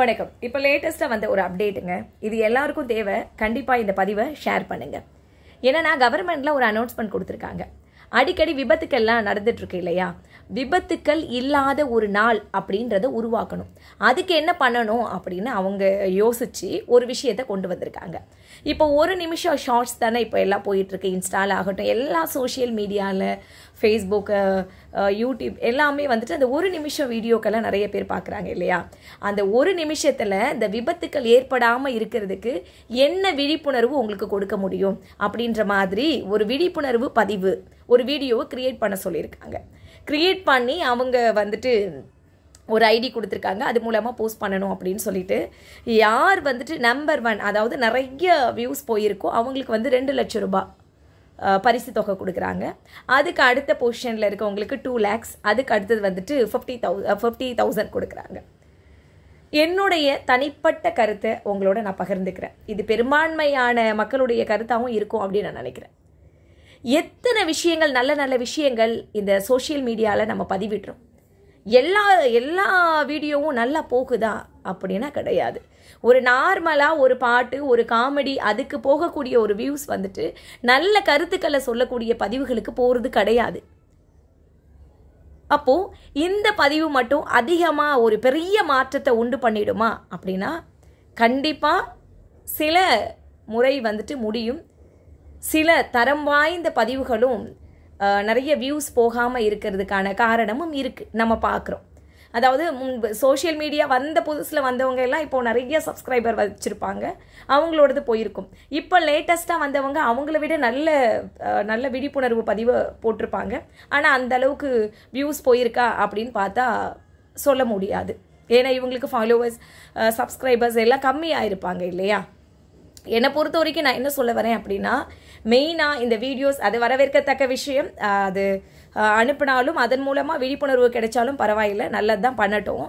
வணக்கம் இப்போ லேட்டஸ்ட்டாக வந்த ஒரு அப்டேட்டுங்க இது எல்லாருக்கும் தேவை கண்டிப்பாக இந்த பதிவை ஷேர் பண்ணுங்க ஏன்னா கவர்மெண்ட்டில் ஒரு அனௌன்ஸ்மெண்ட் கொடுத்துருக்காங்க அடிக்கடி விபத்துக்கெல்லாம் நடந்துட்டுருக்கு இல்லையா விபத்துக்கள் இல்லாத ஒரு நாள் அப்படின்றத உருவாக்கணும் அதுக்கு என்ன பண்ணணும் அப்படின்னு அவங்க யோசித்து ஒரு விஷயத்தை கொண்டு வந்திருக்காங்க இப்போ ஒரு நிமிஷம் ஷார்ட்ஸ் தானே இப்போ எல்லாம் போயிட்டுருக்கு இன்ஸ்டால் ஆகட்டும் எல்லா சோஷியல் மீடியாவில் ஃபேஸ்புக்கு யூடியூப் எல்லாமே வந்துட்டு அந்த ஒரு நிமிஷம் வீடியோக்கெல்லாம் நிறைய பேர் பார்க்குறாங்க இல்லையா அந்த ஒரு நிமிஷத்தில் இந்த விபத்துக்கள் ஏற்படாமல் இருக்கிறதுக்கு என்ன விழிப்புணர்வு உங்களுக்கு கொடுக்க முடியும் அப்படின்ற மாதிரி ஒரு விழிப்புணர்வு பதிவு ஒரு வீடியோவை க்ரியேட் பண்ண சொல்லியிருக்காங்க க்ரியேட் பண்ணி அவங்க வந்துட்டு ஒரு ஐடி கொடுத்துருக்காங்க அது மூலமாக போஸ்ட் பண்ணணும் அப்படின்னு சொல்லிட்டு யார் வந்துட்டு நம்பர் ஒன் அதாவது நிறைய வியூஸ் போயிருக்கோ அவங்களுக்கு வந்து ரெண்டு லட்சம் ரூபாய் பரிசு தொகை கொடுக்குறாங்க அதுக்கு அடுத்த பொசிஷனில் இருக்கவங்களுக்கு டூ லேக்ஸ் அதுக்கு அடுத்தது வந்துட்டு ஃபிஃப்டி தௌ ஃபிஃப்டி தௌசண்ட் கொடுக்குறாங்க என்னுடைய தனிப்பட்ட கருத்தை உங்களோட நான் பகிர்ந்துக்கிறேன் இது பெரும்பான்மையான மக்களுடைய கருத்தாகவும் இருக்கும் அப்படின்னு நான் நினைக்கிறேன் எத்தனை விஷயங்கள் நல்ல நல்ல விஷயங்கள் இந்த சோஷியல் மீடியாவில் நம்ம பதிவிடுறோம் எல்லா எல்லா வீடியோவும் நல்லா போகுதா அப்படின்னா கிடையாது ஒரு நார்மலாக ஒரு பாட்டு ஒரு காமெடி அதுக்கு போகக்கூடிய ஒரு வியூஸ் வந்துட்டு நல்ல கருத்துக்களை சொல்லக்கூடிய பதிவுகளுக்கு போகிறது கிடையாது அப்போது இந்த பதிவு மட்டும் அதிகமாக ஒரு பெரிய மாற்றத்தை உண்டு பண்ணிடுமா அப்படின்னா கண்டிப்பாக சில முறை வந்துட்டு முடியும் சில தரம் வாய்ந்த பதிவுகளும் நிறைய வியூஸ் போகாமல் இருக்கிறதுக்கான காரணமும் இருக்குது நம்ம பார்க்குறோம் அதாவது முன்பு சோஷியல் மீடியா வந்த புதுசில் வந்தவங்க எல்லாம் இப்போது நிறைய சப்ஸ்கிரைபர் வச்சுருப்பாங்க அவங்களோடது போயிருக்கும் இப்போ லேட்டஸ்ட்டாக வந்தவங்க அவங்கள விட நல்ல நல்ல விழிப்புணர்வு பதிவை போட்டிருப்பாங்க ஆனால் அந்த அளவுக்கு வியூஸ் போயிருக்கா அப்படின்னு பார்த்தா சொல்ல முடியாது ஏன்னா இவங்களுக்கு ஃபாலோவர்ஸ் சப்ஸ்கிரைபர்ஸ் எல்லாம் கம்மியாக இருப்பாங்க இல்லையா என்னை பொறுத்த வரைக்கும் நான் என்ன சொல்ல வரேன் அப்படின்னா மெயினாக இந்த வீடியோஸ் அது வரவேற்கத்தக்க விஷயம் அது அனுப்பினாலும் அதன் மூலமாக விழிப்புணர்வு கிடைச்சாலும் பரவாயில்லை நல்லது தான் பண்ணட்டும்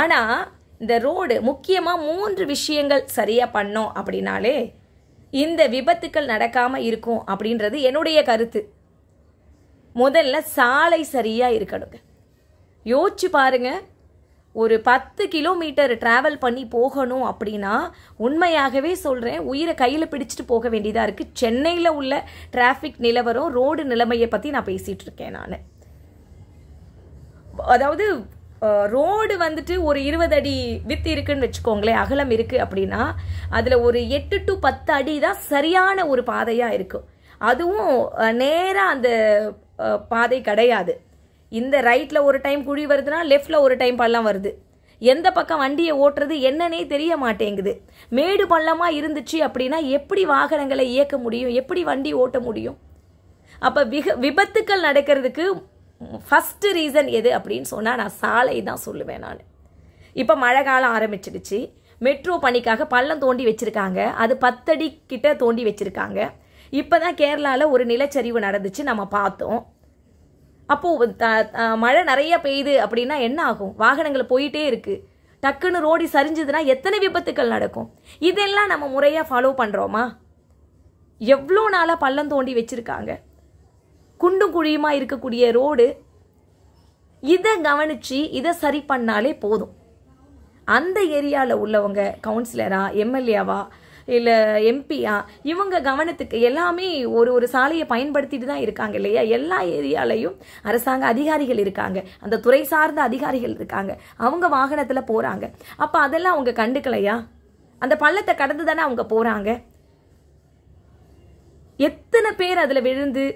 ஆனால் இந்த ரோடு முக்கியமாக மூன்று விஷயங்கள் சரியாக பண்ணோம் அப்படின்னாலே இந்த விபத்துக்கள் நடக்காமல் இருக்கும் அப்படின்றது என்னுடைய கருத்து முதல்ல சாலை சரியாக இருக்கணுங்க யோசிச்சு பாருங்கள் ஒரு பத்து கிலோமீட்டர் ட்ராவல் பண்ணி போகணும் அப்படின்னா உண்மையாகவே சொல்கிறேன் உயிரை கையில் பிடிச்சிட்டு போக வேண்டியதாக இருக்குது சென்னையில் உள்ள டிராஃபிக் நிலவரம் ரோடு நிலைமையை பற்றி நான் பேசிகிட்டு இருக்கேன் நான் அதாவது ரோடு வந்துட்டு ஒரு இருபது அடி வித் இருக்குன்னு வச்சுக்கோங்களேன் அகலம் இருக்குது அப்படின்னா அதில் ஒரு எட்டு டு பத்து அடி தான் சரியான ஒரு பாதையாக இருக்கும் அதுவும் நேராக அந்த பாதை கிடையாது இந்த ரைட்டில் ஒரு டைம் குழி வருதுன்னா லெஃப்டில் ஒரு டைம் பள்ளம் வருது எந்த பக்கம் வண்டியை ஓட்டுறது என்னன்னே தெரிய மாட்டேங்குது மேடு பள்ளமாக இருந்துச்சு அப்படின்னா எப்படி வாகனங்களை இயக்க முடியும் எப்படி வண்டி ஓட்ட முடியும் அப்போ விக விபத்துக்கள் நடக்கிறதுக்கு ஃபஸ்ட்டு ரீசன் எது அப்படின்னு சொன்னால் நான் சாலை தான் சொல்லுவேன் நான் இப்போ மழை காலம் ஆரம்பிச்சிடுச்சு மெட்ரோ பணிக்காக பள்ளம் தோண்டி வச்சுருக்காங்க அது பத்தடி கிட்ட தோண்டி வச்சுருக்காங்க இப்போ தான் கேரளாவில் ஒரு நிலச்சரிவு நடந்துச்சு நம்ம பார்த்தோம் அப்போது மழை நிறைய பெய்யுது அப்படின்னா என்ன ஆகும் வாகனங்கள் போயிட்டே இருக்குது டக்குன்னு ரோடு சரிஞ்சதுன்னா எத்தனை விபத்துக்கள் நடக்கும் இதெல்லாம் நம்ம முறையாக ஃபாலோ பண்ணுறோமா எவ்வளோ நாளாக பள்ளம் தோண்டி வச்சுருக்காங்க குண்டும் குழியுமா இருக்கக்கூடிய ரோடு இதை கவனித்து இதை சரி பண்ணாலே போதும் அந்த ஏரியாவில் உள்ளவங்க கவுன்சிலராக எம்எல்ஏவா இல்லை எம்பியா இவங்க கவனத்துக்கு எல்லாமே ஒரு ஒரு சாலையை பயன்படுத்திட்டு தான் இருக்காங்க இல்லையா எல்லா ஏரியாலையும் அரசாங்க அதிகாரிகள் இருக்காங்க அந்த துறை சார்ந்த அதிகாரிகள் இருக்காங்க அவங்க வாகனத்தில் போகிறாங்க அப்போ அதெல்லாம் அவங்க கண்டுக்கலையா அந்த பள்ளத்தை கடந்து தானே அவங்க போகிறாங்க எத்தனை பேர் அதில் விழுந்து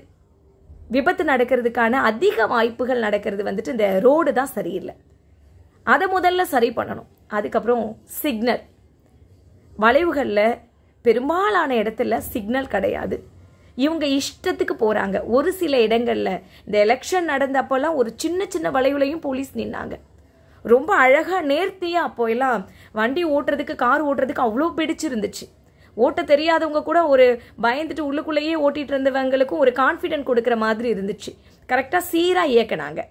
விபத்து நடக்கிறதுக்கான அதிக வாய்ப்புகள் நடக்கிறது வந்துட்டு இந்த ரோடு தான் சரியில்லை அதை முதல்ல சரி பண்ணணும் அதுக்கப்புறம் சிக்னல் வளைவுகளில் பெரும்பாலான இடத்துல சிக்னல் கிடையாது இவங்க இஷ்டத்துக்கு போகிறாங்க ஒரு சில இடங்களில் இந்த எலெக்ஷன் நடந்தப்போல்லாம் ஒரு சின்ன சின்ன வளைவுலையும் போலீஸ் நின்னாங்க ரொம்ப அழகாக நேர்த்தியாக அப்போ எல்லாம் வண்டி ஓட்டுறதுக்கு கார் ஓட்டுறதுக்கு அவ்வளோ பிடிச்சிருந்துச்சு ஓட்ட தெரியாதவங்க கூட ஒரு பயந்துட்டு உள்ளுக்குள்ளேயே ஓட்டிகிட்டு இருந்தவங்களுக்கும் ஒரு கான்ஃபிடென்ட் கொடுக்குற மாதிரி இருந்துச்சு கரெக்டாக சீராக இயக்கினாங்க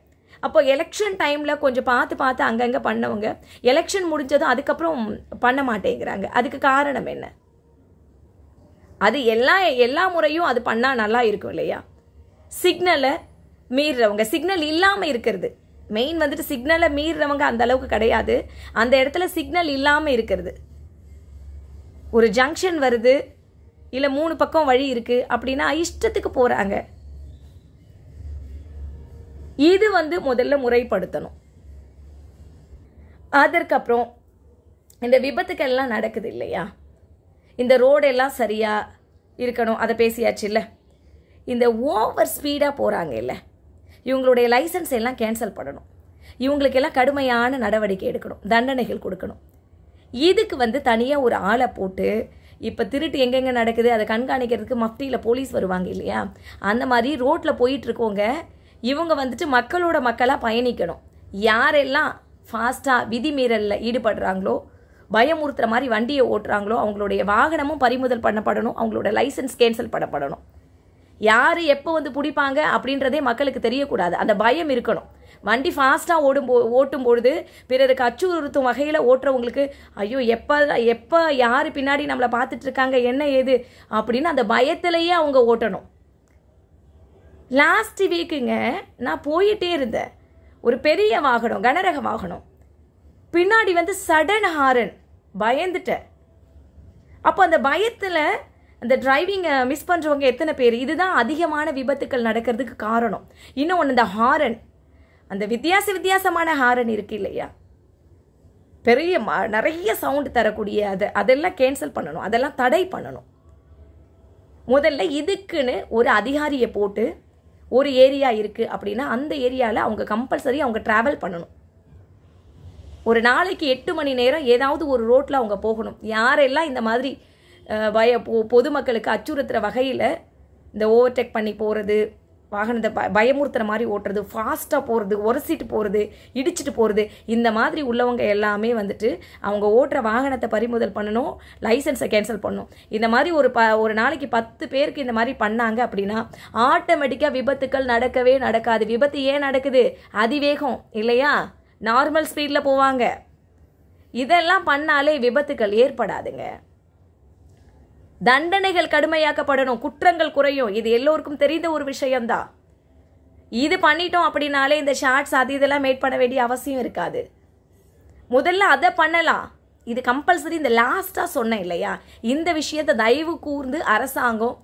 அப்போ எலெக்ஷன் டைமில் கொஞ்சம் பார்த்து பார்த்து அங்கங்கே பண்ணவங்க எலெக்ஷன் முடிஞ்சதும் அதுக்கப்புறம் பண்ண மாட்டேங்கிறாங்க அதுக்கு காரணம் என்ன அது எல்லா எல்லா முறையும் அது பண்ணால் நல்லா இருக்கும் இல்லையா சிக்னலை மீறுறவங்க சிக்னல் இல்லாமல் இருக்கிறது மெயின் வந்துட்டு சிக்னலை மீறுறவங்க அந்த அளவுக்கு கிடையாது அந்த இடத்துல சிக்னல் இல்லாமல் இருக்கிறது ஒரு ஜங்ஷன் வருது இல்லை மூணு பக்கம் வழி இருக்குது அப்படின்னா இஷ்டத்துக்கு போகிறாங்க இது வந்து முதல்ல முறைப்படுத்தணும் அதற்கப்புறம் இந்த விபத்துக்கள்லாம் நடக்குது இல்லையா இந்த ரோடெல்லாம் சரியாக இருக்கணும் அதை பேசியாச்சு இல்லை இந்த ஓவர் ஸ்பீடாக போகிறாங்க இல்லை இவங்களுடைய லைசன்ஸ் எல்லாம் கேன்சல் பண்ணணும் இவங்களுக்கெல்லாம் கடுமையான நடவடிக்கை எடுக்கணும் தண்டனைகள் கொடுக்கணும் இதுக்கு வந்து தனியாக ஒரு ஆளை போட்டு இப்போ திருட்டு எங்கெங்கே நடக்குது அதை கண்காணிக்கிறதுக்கு மஃப்டியில் போலீஸ் வருவாங்க இல்லையா அந்த மாதிரி ரோட்டில் போயிட்டுருக்கோங்க இவங்க வந்துட்டு மக்களோட மக்களாக பயணிக்கணும் யாரெல்லாம் ஃபாஸ்ட்டாக விதிமீறலில் ஈடுபடுறாங்களோ பயமுறுத்துற மாதிரி வண்டியை ஓட்டுறாங்களோ அவங்களுடைய வாகனமும் பறிமுதல் பண்ணப்படணும் அவங்களோட லைசன்ஸ் கேன்சல் பண்ணப்படணும் யார் எப்போ வந்து பிடிப்பாங்க அப்படின்றதே மக்களுக்கு தெரியக்கூடாது அந்த பயம் இருக்கணும் வண்டி ஃபாஸ்ட்டாக போ ஓட்டும் பொழுது பிறருக்கு அச்சுறுத்தும் வகையில் ஓட்டுறவங்களுக்கு ஐயோ எப்போ எப்போ யார் பின்னாடி நம்மளை பார்த்துட்ருக்காங்க என்ன ஏது அப்படின்னு அந்த பயத்திலேயே அவங்க ஓட்டணும் லாஸ்ட் வீக்குங்க நான் போயிட்டே இருந்தேன் ஒரு பெரிய வாகனம் கனரக வாகனம் பின்னாடி வந்து சடன் ஹாரன் பயந்துட்டேன் அப்போ அந்த பயத்தில் அந்த டிரைவிங்கை மிஸ் பண்ணுறவங்க எத்தனை பேர் இதுதான் அதிகமான விபத்துக்கள் நடக்கிறதுக்கு காரணம் இன்னொன்று இந்த ஹாரன் அந்த வித்தியாச வித்தியாசமான ஹாரன் இருக்குது இல்லையா பெரிய நிறைய சவுண்டு தரக்கூடிய அதை அதெல்லாம் கேன்சல் பண்ணணும் அதெல்லாம் தடை பண்ணணும் முதல்ல இதுக்குன்னு ஒரு அதிகாரியை போட்டு ஒரு ஏரியா இருக்குது அப்படின்னா அந்த ஏரியாவில் அவங்க கம்பல்சரி அவங்க ட்ராவல் பண்ணணும் ஒரு நாளைக்கு எட்டு மணி நேரம் ஏதாவது ஒரு ரோட்டில் அவங்க போகணும் யாரெல்லாம் இந்த மாதிரி பய பொதுமக்களுக்கு அச்சுறுத்துகிற வகையில் இந்த ஓவர்டேக் பண்ணி போகிறது வாகனத்தை ப பயமுறுத்துகிற மாதிரி ஓட்டுறது ஃபாஸ்ட்டாக போகிறது உரசிட்டு போகிறது இடிச்சிட்டு போகிறது இந்த மாதிரி உள்ளவங்க எல்லாமே வந்துட்டு அவங்க ஓட்டுற வாகனத்தை பறிமுதல் பண்ணணும் லைசன்ஸை கேன்சல் பண்ணணும் இந்த மாதிரி ஒரு ப ஒரு நாளைக்கு பத்து பேருக்கு இந்த மாதிரி பண்ணாங்க அப்படின்னா ஆட்டோமேட்டிக்காக விபத்துக்கள் நடக்கவே நடக்காது விபத்து ஏன் நடக்குது அதிவேகம் இல்லையா நார்மல் ஸ்பீடில் போவாங்க இதெல்லாம் பண்ணாலே விபத்துகள் ஏற்படாதுங்க தண்டனைகள் கடுமையாக்கப்படணும் குற்றங்கள் குறையும் இது எல்லோருக்கும் தெரிந்த ஒரு விஷயம்தான் இது பண்ணிட்டோம் அப்படின்னாலே இந்த ஷார்ட்ஸ் அது இதெல்லாம் மேட் பண்ண வேண்டிய அவசியம் இருக்காது முதல்ல அதை பண்ணலாம் இது கம்பல்சரி இந்த லாஸ்ட்டாக சொன்னேன் இல்லையா இந்த விஷயத்தை தயவு கூர்ந்து அரசாங்கம்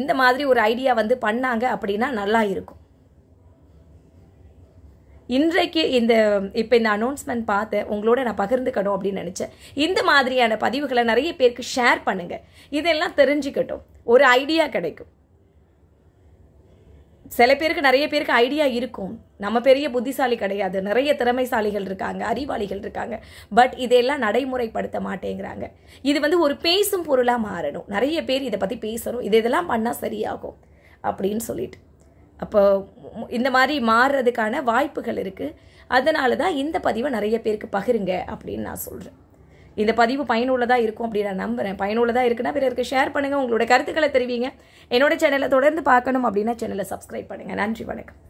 இந்த மாதிரி ஒரு ஐடியா வந்து பண்ணாங்க அப்படின்னா நல்லா இருக்கும் இன்றைக்கு இந்த இப்போ இந்த அனௌன்ஸ்மெண்ட் பார்த்தேன் உங்களோட நான் பகிர்ந்துக்கணும் அப்படின்னு நினச்சேன் இந்த மாதிரியான பதிவுகளை நிறைய பேருக்கு ஷேர் பண்ணுங்கள் இதெல்லாம் தெரிஞ்சுக்கட்டும் ஒரு ஐடியா கிடைக்கும் சில பேருக்கு நிறைய பேருக்கு ஐடியா இருக்கும் நம்ம பெரிய புத்திசாலி கிடையாது நிறைய திறமைசாலிகள் இருக்காங்க அறிவாளிகள் இருக்காங்க பட் இதையெல்லாம் நடைமுறைப்படுத்த மாட்டேங்கிறாங்க இது வந்து ஒரு பேசும் பொருளாக மாறணும் நிறைய பேர் இதை பற்றி பேசணும் இது இதெல்லாம் பண்ணால் சரியாகும் அப்படின்னு சொல்லிட்டு அப்போ இந்த மாதிரி மாறுறதுக்கான வாய்ப்புகள் இருக்குது அதனால தான் இந்த பதிவை நிறைய பேருக்கு பகிருங்க அப்படின்னு நான் சொல்கிறேன் இந்த பதிவு பயனுள்ளதாக இருக்கும் அப்படின்னு நான் நம்புகிறேன் பயனுள்ளதாக இருக்குன்னா பிறருக்கு ஷேர் பண்ணுங்கள் உங்களோட கருத்துக்களை தெரிவிங்க என்னோட சேனலை தொடர்ந்து பார்க்கணும் அப்படின்னா சேனலை சப்ஸ்கிரைப் பண்ணுங்கள் நன்றி வணக்கம்